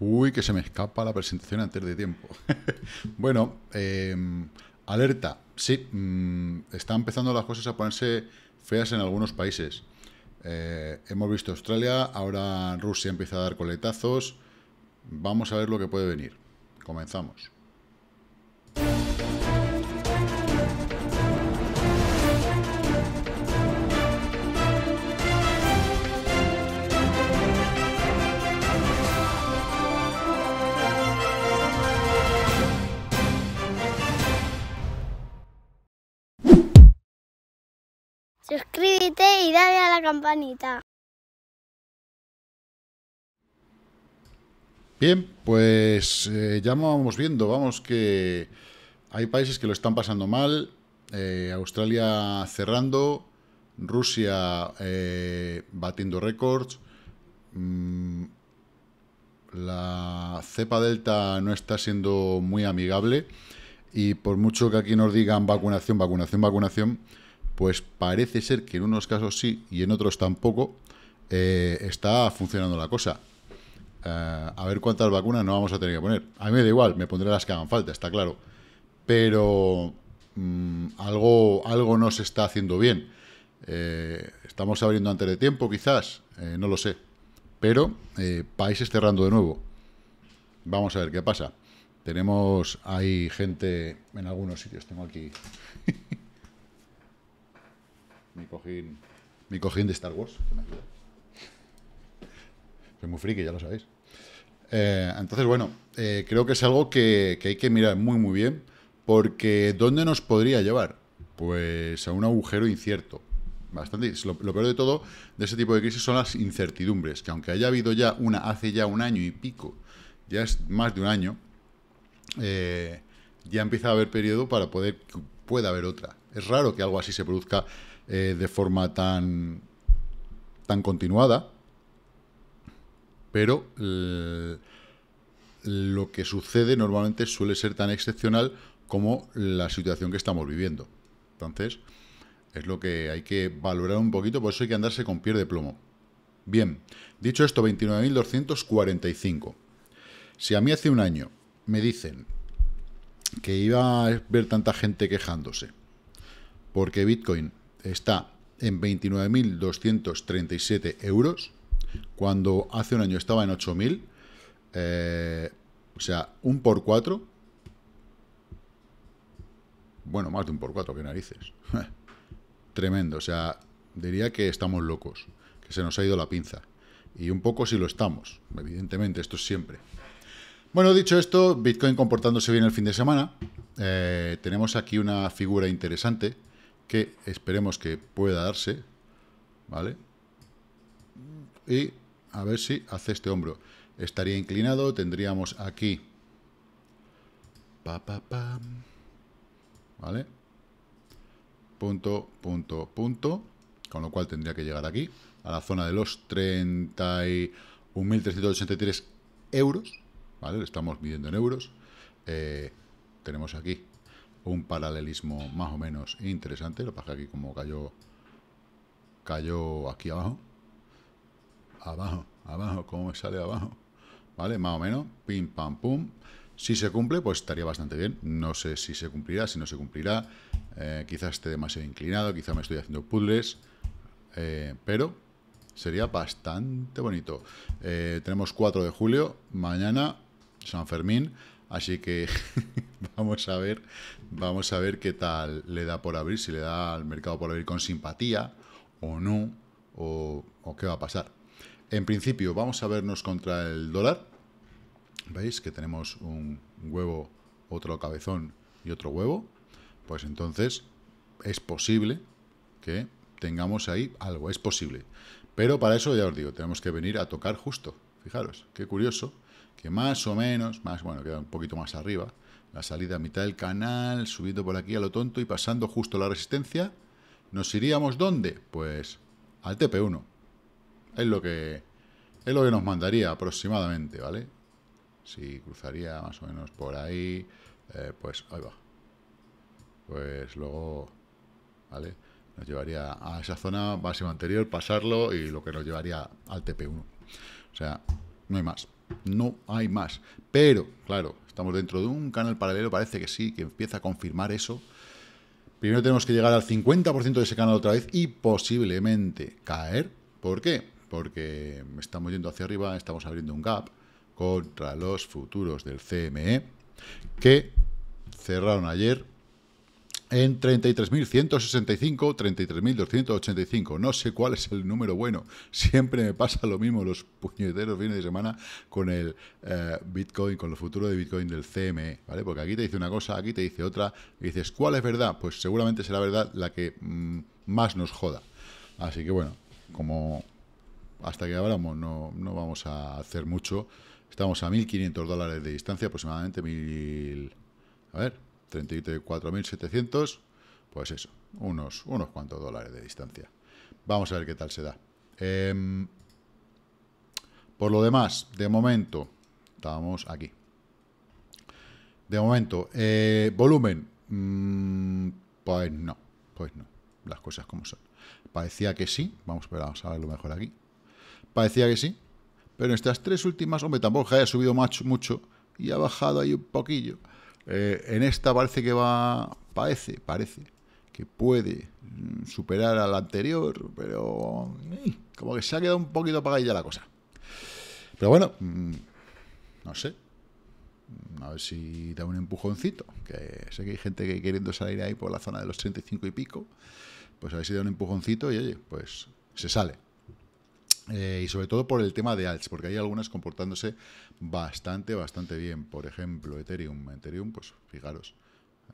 Uy, que se me escapa la presentación antes de tiempo. bueno, em, alerta. Sí, está mm, están empezando las cosas a ponerse feas en algunos países. Eh, hemos visto Australia, ahora Rusia empieza a dar coletazos. Vamos a ver lo que puede venir. Comenzamos. Suscríbete y dale a la campanita. Bien, pues eh, ya vamos viendo, vamos que hay países que lo están pasando mal, eh, Australia cerrando, Rusia eh, batiendo récords, mm, la cepa delta no está siendo muy amigable y por mucho que aquí nos digan vacunación, vacunación, vacunación, pues parece ser que en unos casos sí y en otros tampoco eh, está funcionando la cosa. Eh, a ver cuántas vacunas no vamos a tener que poner. A mí me da igual, me pondré las que hagan falta, está claro. Pero mm, algo, algo no se está haciendo bien. Eh, estamos abriendo antes de tiempo, quizás, no lo sé. Pero países cerrando de nuevo. Vamos a ver qué pasa. Tenemos, hay gente en algunos sitios, tengo aquí mi cojín, mi cojín de Star Wars, que me Soy muy friki, ya lo sabéis. Eh, entonces, bueno, eh, creo que es algo que, hay que mirar muy, muy bien, porque ¿dónde nos podría llevar? Pues a un agujero incierto, bastante. Lo, peor de todo de ese tipo de crisis son las incertidumbres, que aunque haya habido ya una hace ya un año y pico, ya es más de un año, eh, ya empieza a haber periodo para poder pueda haber otra. Es raro que algo así se produzca eh, de forma tan, tan continuada, pero eh, lo que sucede normalmente suele ser tan excepcional como la situación que estamos viviendo. Entonces, es lo que hay que valorar un poquito, por eso hay que andarse con pie de plomo. Bien, dicho esto, 29.245. Si a mí hace un año me dicen que iba a ver tanta gente quejándose, porque Bitcoin está en 29.237 euros, cuando hace un año estaba en 8.000, eh, o sea, un por cuatro, bueno, más de un por cuatro, qué narices, tremendo, o sea, diría que estamos locos, que se nos ha ido la pinza, y un poco si lo estamos, evidentemente, esto es siempre. Bueno, dicho esto, Bitcoin comportándose bien el fin de semana, eh, tenemos aquí una figura interesante, que esperemos que pueda darse, ¿vale? Y a ver si hace este hombro. Estaría inclinado, tendríamos aquí... Pa, pa, ¿Vale? Punto, punto, punto. Con lo cual tendría que llegar aquí, a la zona de los 31.383 euros. ¿Vale? estamos midiendo en euros. Eh, tenemos aquí un paralelismo más o menos interesante. Lo que pasa que aquí como cayó, cayó aquí abajo. Abajo, abajo, ¿cómo me sale abajo? ¿Vale? Más o menos, pim, pam, pum. Si se cumple, pues estaría bastante bien. No sé si se cumplirá, si no se cumplirá. Eh, quizás esté demasiado inclinado, quizás me estoy haciendo puzzles. Eh, pero sería bastante bonito. Eh, tenemos 4 de julio, mañana, San Fermín. Así que vamos a ver, vamos a ver qué tal le da por abrir, si le da al mercado por abrir con simpatía o no, o, o qué va a pasar. En principio, vamos a vernos contra el dólar. ¿Veis que tenemos un huevo, otro cabezón y otro huevo? Pues entonces es posible que tengamos ahí algo, es posible. Pero para eso ya os digo, tenemos que venir a tocar justo. Fijaros, qué curioso que más o menos, más bueno, queda un poquito más arriba, la salida a mitad del canal, subiendo por aquí a lo tonto y pasando justo la resistencia, ¿nos iríamos dónde? Pues al TP1. Es lo que es lo que nos mandaría aproximadamente, ¿vale? Si cruzaría más o menos por ahí, eh, pues ahí va. Pues luego, ¿vale? Nos llevaría a esa zona máxima anterior, pasarlo y lo que nos llevaría al TP1. O sea, no hay más. No hay más. Pero, claro, estamos dentro de un canal paralelo, parece que sí, que empieza a confirmar eso. Primero tenemos que llegar al 50% de ese canal otra vez y posiblemente caer. ¿Por qué? Porque estamos yendo hacia arriba, estamos abriendo un gap contra los futuros del CME que cerraron ayer en 33.165, 33.285. No sé cuál es el número bueno. Siempre me pasa lo mismo los puñeteros fines de semana con el eh, Bitcoin, con los futuro de Bitcoin del CME, ¿vale? Porque aquí te dice una cosa, aquí te dice otra, y dices, ¿cuál es verdad? Pues seguramente será verdad la que mm, más nos joda. Así que bueno, como hasta que hablamos no, no vamos a hacer mucho. Estamos a 1.500 dólares de distancia, aproximadamente 1.000... A ver, 34.700, pues eso, unos, unos cuantos dólares de distancia. Vamos a ver qué tal se da. Em, por lo demás, de momento, estamos aquí. De momento, eh, volumen, mm, pues no, pues no, las cosas como son. Parecía que sí, vamos, pero vamos a verlo mejor aquí. Parecía que sí, pero en estas tres últimas, hombre, tampoco haya subido mucho y ha bajado ahí un poquillo. Eh, en esta parece que va, parece, parece que puede mm, superar al anterior, pero eh, como que se ha quedado un poquito ya la cosa. Pero bueno, mm, no sé. Mm, a ver si da un empujoncito. Que sé que hay gente que queriendo salir ahí por la zona de los 35 y pico. Pues a ver si da un empujoncito y oye, pues se sale. Eh, y sobre todo por el tema de alts, porque hay algunas comportándose bastante, bastante bien. Por ejemplo, Ethereum. Ethereum, pues fijaros,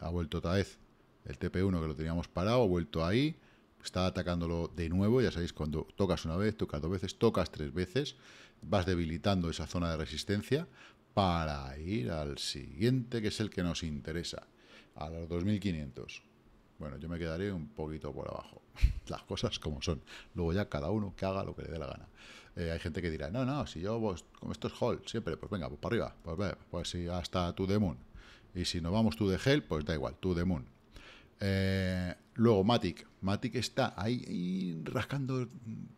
ha vuelto otra vez el TP1 que lo teníamos parado, ha vuelto ahí, está atacándolo de nuevo. Ya sabéis, cuando tocas una vez, tocas dos veces, tocas tres veces, vas debilitando esa zona de resistencia para ir al siguiente, que es el que nos interesa, a los 2500. Bueno, yo me quedaré un poquito por abajo. Las cosas como son. Luego ya cada uno que haga lo que le dé la gana. Eh, hay gente que dirá, no, no, si yo vos, como esto es Hall, siempre, pues venga, pues para arriba, pues ve, pues si hasta tu the moon. Y si no vamos tú de Hell, pues da igual, tú de moon. Eh, Luego Matic. Matic está ahí, rascando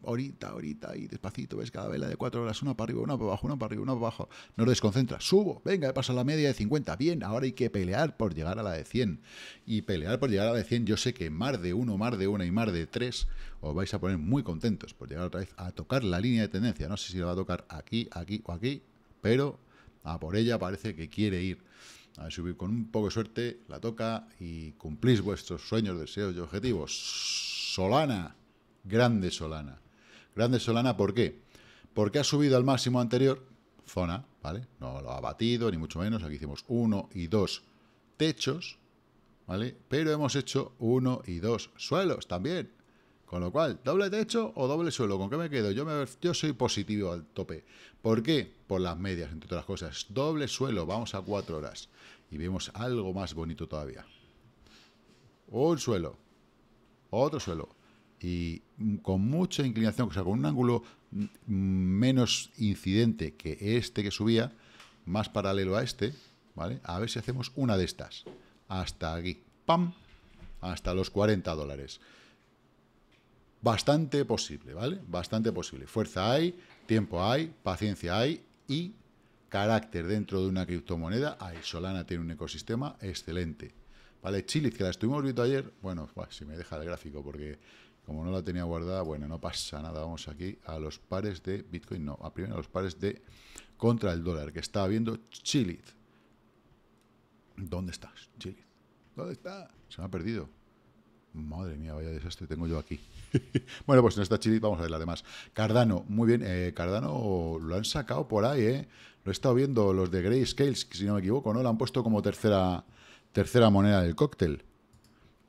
ahorita, ahorita, y despacito, ves cada vela de cuatro horas, una para arriba, una para abajo, una para arriba, una para abajo. Nos desconcentra, subo, venga, he pasado la media de 50, bien, ahora hay que pelear por llegar a la de 100. Y pelear por llegar a la de 100, yo sé que más de uno, más de una y más de tres os vais a poner muy contentos por llegar otra vez a tocar la línea de tendencia. No sé si la va a tocar aquí, aquí o aquí, pero a por ella parece que quiere ir. A ver con un poco de suerte la toca y cumplís vuestros sueños, deseos y objetivos. Solana, grande Solana. Grande Solana, ¿por qué? Porque ha subido al máximo anterior, zona, ¿vale? No lo ha batido, ni mucho menos. Aquí hicimos uno y dos techos, ¿vale? Pero hemos hecho uno y dos suelos también. Con lo cual, doble techo o doble suelo, ¿con qué me quedo? Yo, me, yo soy positivo al tope. ¿Por qué? Por las medias, entre otras cosas. Doble suelo, vamos a cuatro horas. Y vemos algo más bonito todavía. Un suelo. Otro suelo. Y con mucha inclinación, o sea, con un ángulo menos incidente que este que subía, más paralelo a este, ¿vale? A ver si hacemos una de estas. Hasta aquí. ¡Pam! Hasta los 40 dólares. Bastante posible, ¿vale? Bastante posible. Fuerza hay, tiempo hay, paciencia hay y carácter dentro de una criptomoneda hay. Solana tiene un ecosistema excelente. ¿Vale? Chiliz, que la estuvimos viendo ayer, bueno, si me deja el gráfico porque como no la tenía guardada, bueno, no pasa nada. Vamos aquí a los pares de Bitcoin, no, a primero a los pares de contra el dólar que estaba viendo Chiliz. ¿Dónde estás, Chiliz? ¿Dónde está? Se me ha perdido. Madre mía, vaya desastre tengo yo aquí. bueno, pues en esta chili vamos a ver las demás. Cardano, muy bien. Eh, Cardano lo han sacado por ahí, ¿eh? Lo he estado viendo los de Scales si no me equivoco, ¿no? Lo han puesto como tercera, tercera moneda del cóctel.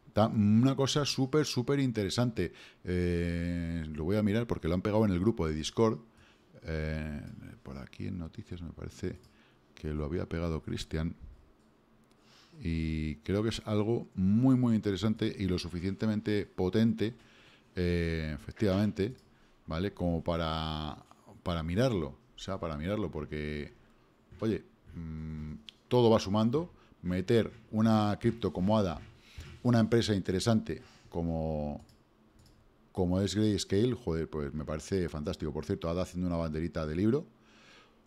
Está una cosa súper, súper interesante. Eh, lo voy a mirar porque lo han pegado en el grupo de Discord. Eh, por aquí en noticias me parece que lo había pegado Cristian. Y creo que es algo muy, muy interesante y lo suficientemente potente, eh, efectivamente, ¿vale? Como para, mirarlo. O sea, para mirarlo, porque, oye, mm, todo va sumando. Meter una cripto como ADA, una empresa interesante como, como es Grayscale, joder, pues me parece fantástico. Por cierto, ADA haciendo una banderita de libro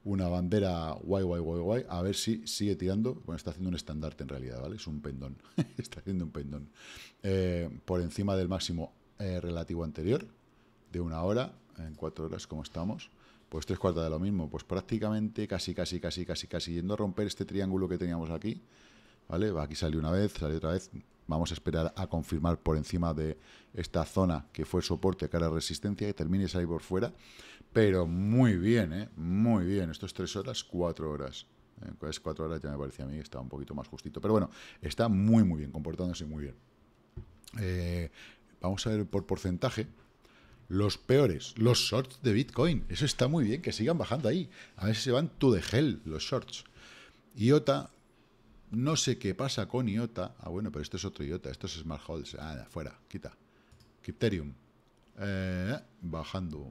una bandera guay, guay, guay, guay, a ver si sigue tirando. Bueno, está haciendo un estandarte en realidad, ¿vale? Es un pendón, está haciendo un pendón. Eh, por encima del máximo eh, relativo anterior, de una hora, en cuatro horas, como estamos. Pues tres cuartas de lo mismo, pues prácticamente casi, casi, casi, casi, casi yendo a romper este triángulo que teníamos aquí, ¿vale? Aquí salió una vez, salió otra vez. Vamos a esperar a confirmar por encima de esta zona que fue soporte cara a resistencia y termine ahí salir por fuera. Pero muy bien, ¿eh? Muy bien. Esto es horas, cuatro horas. Es cuatro horas ya me parecía a mí, que estaba un poquito más justito. Pero bueno, está muy, muy bien, comportándose muy bien. Eh, vamos a ver por porcentaje. Los peores, los shorts de Bitcoin. Eso está muy bien, que sigan bajando ahí. A ver se van to de gel los shorts. Y IOTA no sé qué pasa con IOTA. Ah, bueno, pero esto es otro IOTA. Esto es Smart Holds. Ah, fuera. Quita. Crypterium. Eh, bajando.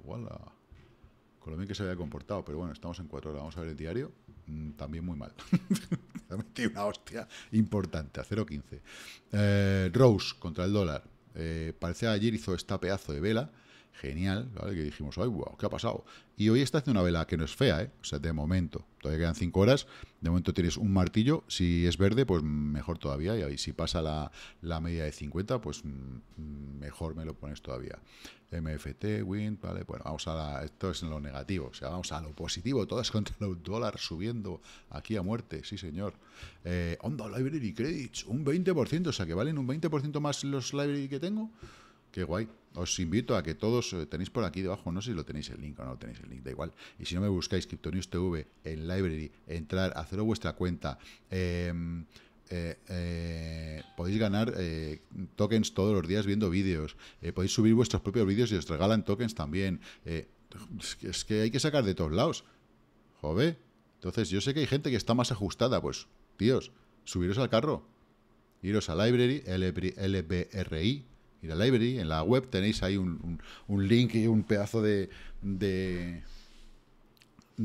Con lo bien que se había comportado. Pero bueno, estamos en cuatro horas. Vamos a ver el diario. Mm, también muy mal. una hostia importante. A 0.15. Eh, Rose contra el dólar. Eh, Parecía que ayer hizo esta pedazo de vela genial, ¿vale? Que dijimos, ay, wow, ¿qué ha pasado? Y hoy está haciendo una vela que no es fea, ¿eh? O sea, de momento, todavía quedan 5 horas, de momento tienes un martillo, si es verde, pues mejor todavía, y ahí, si pasa la, media de 50, pues mm, mm, mejor me lo pones todavía. MFT, Win, ¿vale? Bueno, vamos a la, esto es en lo negativo, o sea, vamos a lo positivo, todas contra los dólar subiendo aquí a muerte, sí señor. Eh, Onda Library Credits, un 20%, o sea, que valen un 20% más los library que tengo. Qué guay. Os invito a que todos eh, tenéis por aquí debajo, no sé si lo tenéis el link o no lo tenéis el link, da igual. Y si no me buscáis Cryptonews TV en Library, entrar, hacer vuestra cuenta. Em, eh, eh, podéis ganar tokens todos los días viendo vídeos, podéis subir vuestros propios vídeos y os regalan tokens también. Es que, hay que sacar de todos lados. Jove. Entonces yo sé que hay gente que está más ajustada, pues tíos, subiros al carro, iros a Library, LBRI, en la web tenéis ahí un, link y un pedazo de, de,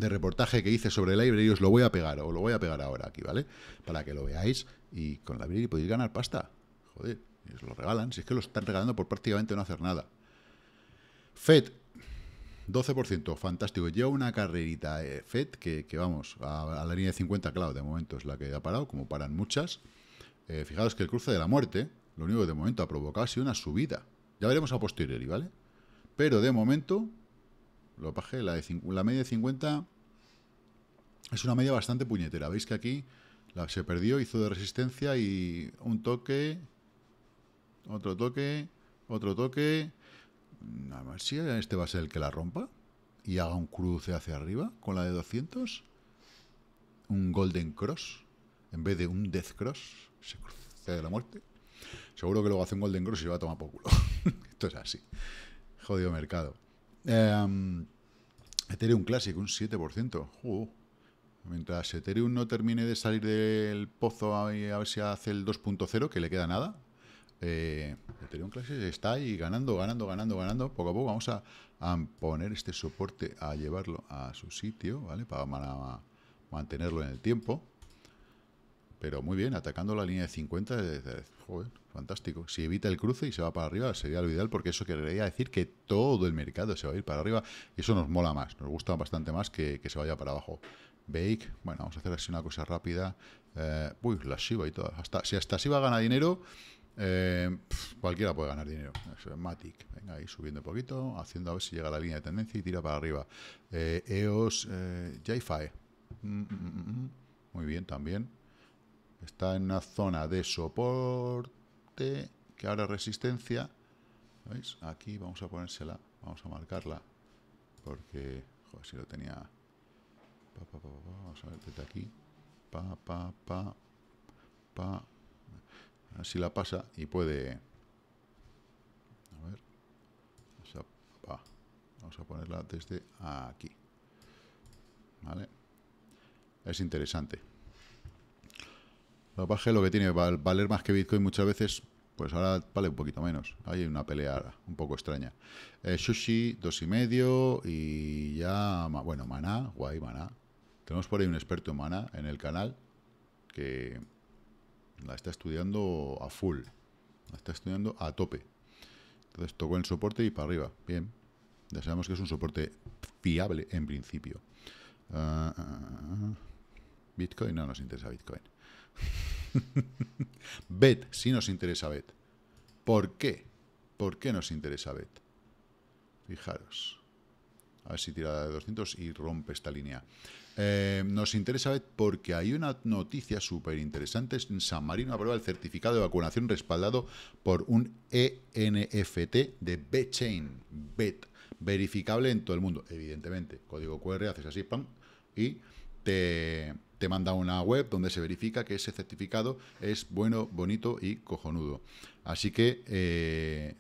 reportaje que hice sobre Library, os lo voy a pegar, o lo voy a pegar ahora aquí, ¿vale? Para que lo veáis y con la Library podéis ganar pasta. Joder, os lo regalan, si es que lo están regalando por prácticamente no hacer nada. FED, 12%, fantástico. Lleva una carrerita eh, FED que, vamos, a, la línea de 50, claro, de momento es la que ha parado, como paran muchas. Eh, fijaros que el cruce de la muerte, lo único de momento ha provocado ha sido una subida. Ya veremos a posteriori, ¿vale? Pero de momento, lo paje, la, la media de 50 es una media bastante puñetera. Veis que aquí la, se perdió, hizo de resistencia y un toque, otro toque, otro toque. Nada más, si este va a ser el que la rompa y haga un cruce hacia arriba con la de 200, un Golden Cross, en vez de un Death Cross, se cruce de la muerte. Seguro que luego hace un Golden Cross y se va a tomar por culo. Esto es así. Jodido mercado. Em, Ethereum Classic, un 7%. Uh. mientras Ethereum no termine de salir del pozo a, ver si hace el 2.0, que le queda nada. Eh, Ethereum Classic está ahí ganando, ganando, ganando, ganando. Poco a poco vamos a, poner este soporte, a llevarlo a su sitio, ¿vale? Para, para mantenerlo en el tiempo. Pero muy bien, atacando la línea de 50, joder, fantástico. Si evita el cruce y se va para arriba, sería lo ideal, porque eso querría decir que todo el mercado se va a ir para arriba. Y eso nos mola más, nos gusta bastante más que, se vaya para abajo. Bake, bueno, vamos a hacer así una cosa rápida. Eh, uy, la Shiba y todas. Hasta, si hasta Shiba gana dinero, eh, cualquiera puede ganar dinero. Matic. Venga, ahí subiendo un poquito, haciendo a ver si llega a la línea de tendencia y tira para arriba. EOS, eh, e JFI. Mm, mm, mm, muy bien, también. Está en una zona de soporte que ahora resistencia. ¿Veis? Aquí vamos a ponérsela, vamos a marcarla, porque, si lo tenía... vamos a ver desde aquí. Pa, pa, pa, pa. Así la pasa y puede... A ver. Vamos a ponerla desde aquí. ¿Vale? Es interesante. Lo que lo que tiene valer más que Bitcoin muchas veces, pues ahora vale un poquito menos. Hay una pelea un poco extraña. Eh, sushi, dos y medio y ya, bueno, maná, guay, maná. Tenemos por ahí un experto en maná en el canal que la está estudiando a full. La está estudiando a tope. Entonces tocó el soporte y para arriba. Bien. Ya sabemos que es un soporte fiable en principio. Ah, ah, ah, Bitcoin no nos interesa Bitcoin. BET, si nos interesa BET. ¿Por qué? ¿Por qué nos interesa BET? Fijaros. A ver si tira de 200 y rompe esta línea. Eh, nos interesa BET porque hay una noticia súper interesante. San Marino aprueba el certificado de vacunación respaldado por un ENFT de BETchain. BET. Verificable en todo el mundo, evidentemente. Código QR, haces así, pam, y te te manda una web donde se verifica que ese certificado es bueno, bonito y cojonudo. Así que eh,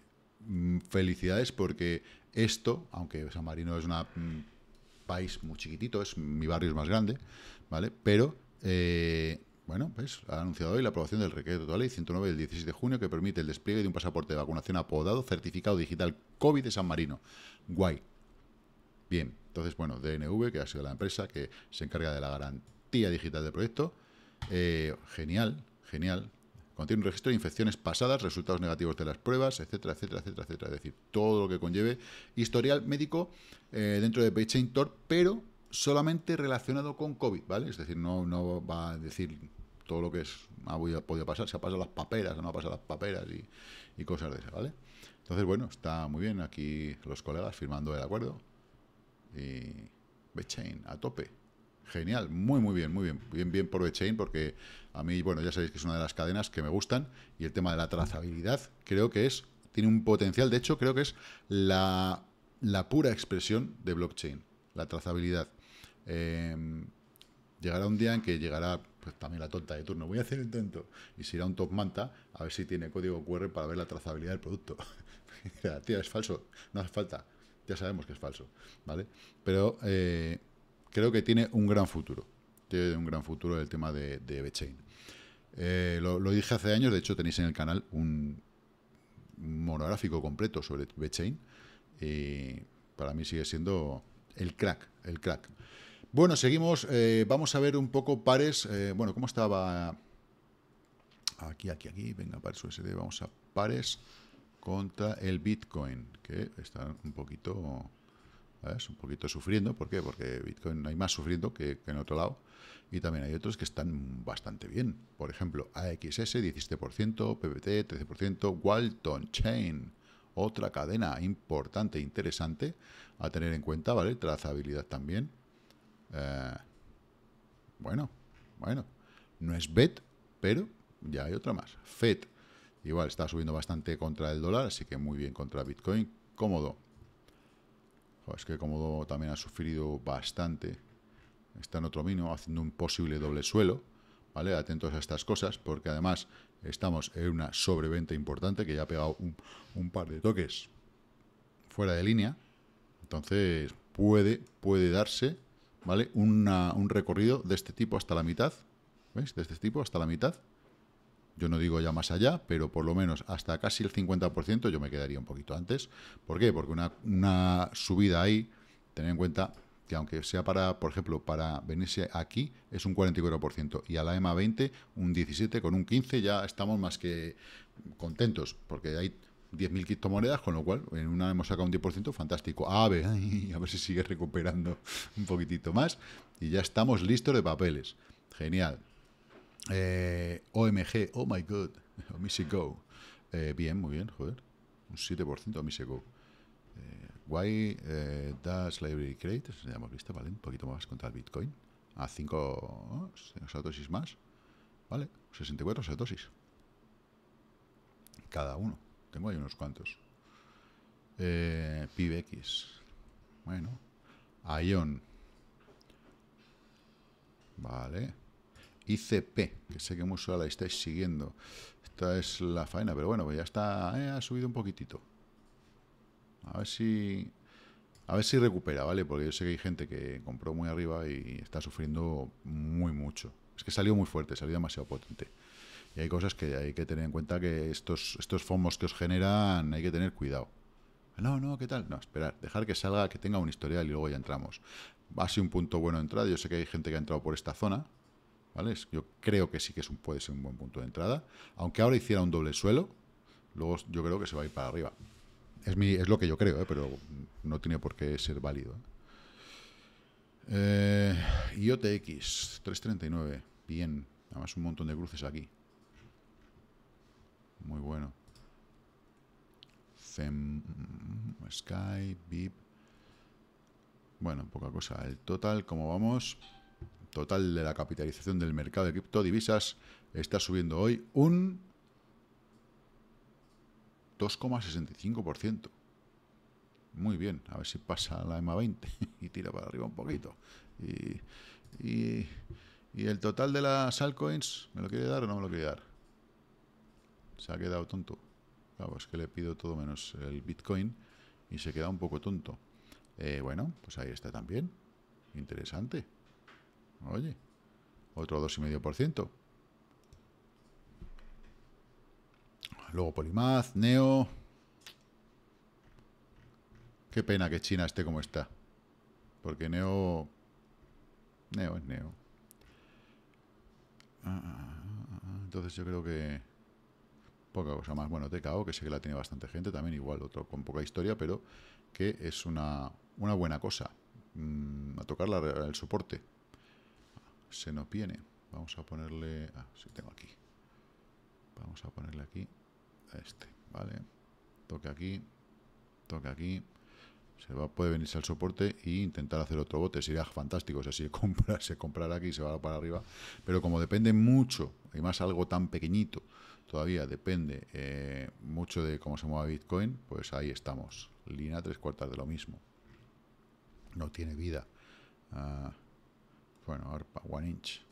mm, felicidades porque esto, aunque San Marino es un mm, país muy chiquitito, es mi barrio es más grande, ¿vale? Pero eh, bueno, pues ha anunciado hoy la aprobación del requerimiento de la ley 109 del 16 de junio que permite el despliegue de un pasaporte de vacunación apodado certificado digital COVID de San Marino. Guay. Bien, entonces, bueno, DNV, que ha sido la empresa que se encarga de la garantía tía digital del proyecto. Eh, genial, genial. Contiene un registro de infecciones pasadas, resultados negativos de las pruebas, etcétera, etcétera, etcétera, etcétera. Es decir, todo lo que conlleve historial médico eh, dentro de PageChain Tor, pero solamente relacionado con COVID, ¿vale? Es decir, no, no va a decir todo lo que es, ha podido pasar, se ha pasado las paperas no ha pasado las paperas y, y cosas de esas, ¿vale? Entonces, bueno, está muy bien aquí los colegas firmando el acuerdo. Y Bechain, a tope. Genial, muy, muy bien, muy bien. Bien, bien por Bechain, porque a mí, bueno, ya sabéis que es una de las cadenas que me gustan. Y el tema de la trazabilidad, creo que es, tiene un potencial. De hecho, creo que es la, pura expresión de blockchain, la trazabilidad. Em, llegará un día en que llegará pues, también la tonta de turno. Voy a hacer el intento. Y si irá un top manta, a ver si tiene código QR para ver la trazabilidad del producto. Tía, es falso. No hace falta. Ya sabemos que es falso. ¿Vale? Pero. Eh, creo que tiene un gran futuro. Tiene un gran futuro el tema de, de eh, lo, dije hace años, de hecho tenéis en el canal un monográfico completo sobre BeChain y para mí sigue siendo el crack, el crack. Bueno, seguimos, eh, vamos a ver un poco pares, eh, bueno, ¿cómo estaba? Aquí, aquí, aquí, venga, pares USD, vamos a pares contra el Bitcoin, que está un poquito es un poquito sufriendo. ¿Por qué? Porque Bitcoin hay más sufriendo que, en otro lado. Y también hay otros que están bastante bien. Por ejemplo, AXS 17%, PPT 13%, Walton Chain, otra cadena importante, e interesante a tener en cuenta, ¿vale? Trazabilidad también. Eh, bueno, bueno, no es BET, pero ya hay otra más. FED, igual está subiendo bastante contra el dólar, así que muy bien contra Bitcoin, cómodo es que Comodo también ha sufrido bastante. Está en otro mino, haciendo un posible doble suelo. ¿Vale? Atentos a estas cosas, porque además estamos en una sobreventa importante que ya ha pegado un, par de toques fuera de línea. Entonces, puede, puede darse, ¿vale? un recorrido de este tipo hasta la mitad. ¿Veis? De este tipo hasta la mitad. Yo no digo ya más allá, pero por lo menos hasta casi el 50% yo me quedaría un poquito antes. ¿Por qué? Porque una, subida ahí, tener en cuenta que aunque sea para, por ejemplo, para venirse aquí, es un 44%, y a la EMA 20, un 17, con un 15 ya estamos más que contentos, porque hay 10.000 criptomonedas, con lo cual en una hemos sacado un 10%, fantástico. A ver, a ver si sigue recuperando un poquitito más, y ya estamos listos de papeles. Genial. Eh, OMG, oh my god, Omisigo. Oh, eh, bien, muy bien, joder. Un 7% Omisigo. Eh, why eh, does library create? Ya hemos visto, ¿vale? Un poquito más contra el Bitcoin. A 5 64 satosis más. ¿Vale? 64 satosis. Cada uno. Tengo ahí unos cuantos. Eh, Bueno. Ion. Vale. ICP, que sé que mucho la estáis siguiendo. Esta es la faena, pero bueno, pues ya está, eh, ha subido un poquitito. A ver si a ver si recupera, ¿vale? Porque yo sé que hay gente que compró muy arriba y está sufriendo muy mucho. Es que salió muy fuerte, salió demasiado potente. Y hay cosas que hay que tener en cuenta que estos, estos FOMOS que os generan hay que tener cuidado. No, no, ¿qué tal? No, esperar, dejar que salga, que tenga un historial y luego ya entramos. Ha sido un punto bueno de entrada. Yo sé que hay gente que ha entrado por esta zona, ¿vale? Yo creo que sí que es un, puede ser un buen punto de entrada. Aunque ahora hiciera un doble suelo, luego yo creo que se va a ir para arriba. Es, es lo que yo creo, ¿eh? pero no tiene por qué ser válido. ¿eh? Eh, IOTX, 339. Bien. Además un montón de cruces aquí. Muy bueno. Fem, Sky, VIP. Bueno, poca cosa. El total, ¿cómo vamos? total de la capitalización del mercado de criptodivisas está subiendo hoy un 2,65%. Muy bien, a ver si pasa la EMA 20 y tira para arriba un poquito. Y, el total de las altcoins, ¿me lo quiere dar o no me lo quiere dar? Se ha quedado tonto. Claro, es que le pido todo menos el Bitcoin y se queda un poco tonto. Eh, bueno, pues ahí está también. Interesante. Oye, otro 2,5%. Luego Polimaz, Neo... Qué pena que China esté como está. Porque Neo... Neo es Neo. Ah, ah, ah, Entonces yo creo que... Poca cosa más. Bueno, TKO, que sé que la tiene bastante gente, también igual, otro con poca historia, pero que es una, buena cosa. Mm, a tocar el soporte se nos viene. Vamos a ponerle... Ah, tengo aquí. Vamos a ponerle aquí a este, ¿vale? toque aquí, toque aquí. Se va, puede venirse al soporte e intentar hacer otro bote. Sería fantástico. O sea, si compra, se aquí y se va para arriba. Pero como depende mucho, y más algo tan pequeñito, todavía depende eh, mucho de cómo se mueva Bitcoin, pues ahí estamos. línea tres cuartas de lo mismo. No tiene vida. Ah, bueno, arpa, one inch.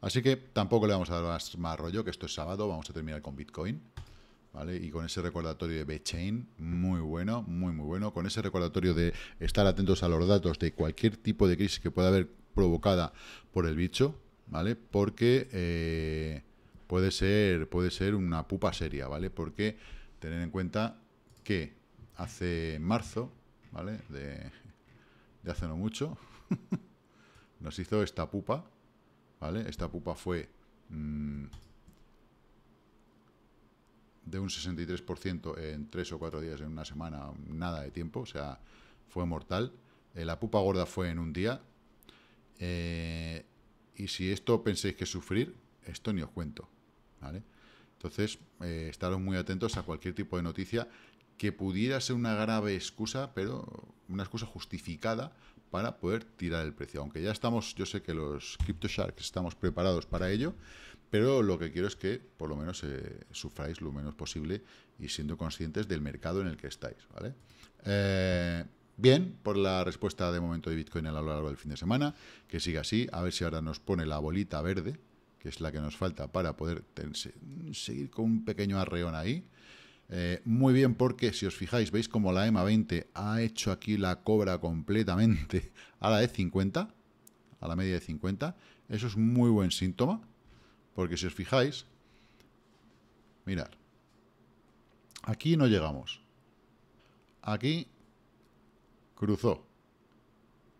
Así que tampoco le vamos a dar más, rollo, que esto es sábado, vamos a terminar con Bitcoin. ¿Vale? Y con ese recordatorio de BeChain, muy bueno, muy, muy bueno. Con ese recordatorio de estar atentos a los datos de cualquier tipo de crisis que pueda haber provocada por el bicho, ¿vale? Porque eh, puede, ser, puede ser una pupa seria, ¿vale? Porque tener en cuenta que hace marzo, ¿vale? De, de hace no mucho. nos hizo esta pupa, ¿vale? Esta pupa fue mm, de un 63% en tres o cuatro días, en una semana, nada de tiempo, o sea, fue mortal. Eh, la pupa gorda fue en un día. Eh, y si esto penséis que sufrir, esto ni os cuento, ¿vale? Entonces, eh, estaros muy atentos a cualquier tipo de noticia que pudiera ser una grave excusa, pero una excusa justificada para poder tirar el precio. Aunque ya estamos, yo sé que los CryptoSharks estamos preparados para ello, pero lo que quiero es que por lo menos eh, sufráis lo menos posible y siendo conscientes del mercado en el que estáis. ¿vale? Eh, bien, por la respuesta de momento de Bitcoin a lo largo del fin de semana, que siga así, a ver si ahora nos pone la bolita verde, que es la que nos falta para poder seguir con un pequeño arreón ahí. Eh, muy bien porque, si os fijáis, veis como la EMA 20 ha hecho aquí la cobra completamente a la de 50, a la media de 50. Eso es muy buen síntoma, porque si os fijáis, mirad, aquí no llegamos. Aquí cruzó,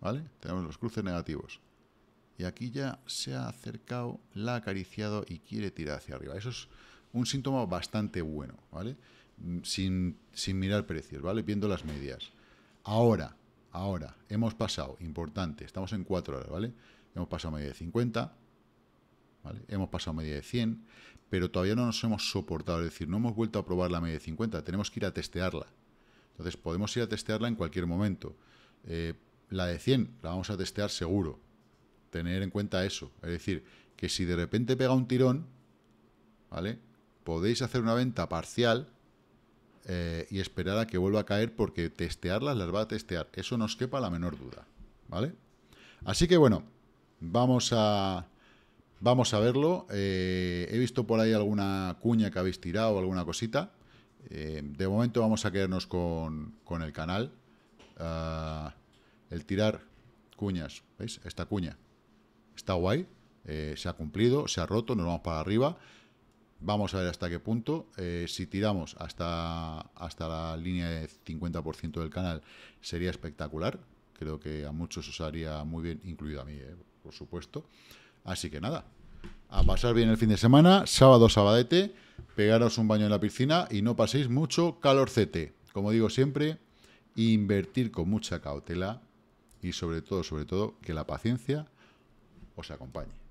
¿vale? Tenemos los cruces negativos. Y aquí ya se ha acercado, la ha acariciado y quiere tirar hacia arriba. Eso es un síntoma bastante bueno, ¿vale? Mm, sin, mirar precios, ¿vale? Viendo las medias. Ahora, ahora, hemos pasado, importante, estamos en cuatro horas, ¿vale? Hemos pasado media de 50, ¿vale? Hemos pasado media de 100, pero todavía no nos hemos soportado, es decir, no hemos vuelto a probar la media de 50, tenemos que ir a testearla. Entonces, podemos ir a testearla en cualquier momento. Eh, la de 100 la vamos a testear seguro. Tener en cuenta eso. Es decir, que si de repente pega un tirón, ¿vale? podéis hacer una venta parcial eh, y esperar a que vuelva a caer porque testearlas las va a testear. Eso nos quepa la menor duda, ¿vale? Así que bueno, vamos a, vamos a verlo. Eh, he visto por ahí alguna cuña que habéis tirado, alguna cosita. Eh, de momento vamos a quedarnos con, el canal. Ah, el tirar cuñas, ¿veis? Esta cuña está guay, se ha cumplido, se ha roto, nos vamos para arriba. Vamos a ver hasta qué punto. Eh, si tiramos hasta, hasta la línea de 50% del canal sería espectacular. Creo que a muchos os haría muy bien, incluido a mí, eh, por supuesto. Así que nada, a pasar bien el fin de semana, sábado, sabadete, pegaros un baño en la piscina y no paséis mucho calorcete. Como digo siempre, invertir con mucha cautela y sobre todo, sobre todo, que la paciencia os acompañe.